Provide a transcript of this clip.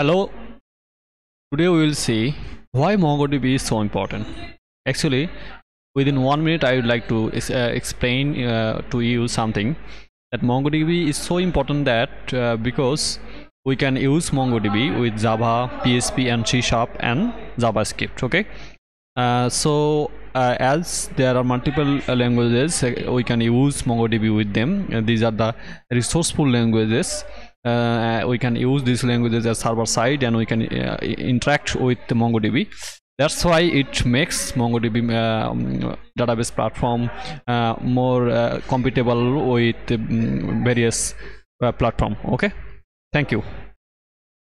hello today we will see why mongodb is so important actually within one minute i would like to uh, explain uh, to you something that mongodb is so important that uh, because we can use mongodb with java php and c sharp and javascript okay uh, so uh, as there are multiple uh, languages we can use mongodb with them and these are the resourceful languages uh, uh, we can use these languages as server side and we can uh, interact with mongodb that's why it makes mongodb um, database platform uh, more uh, compatible with um, various platform okay thank you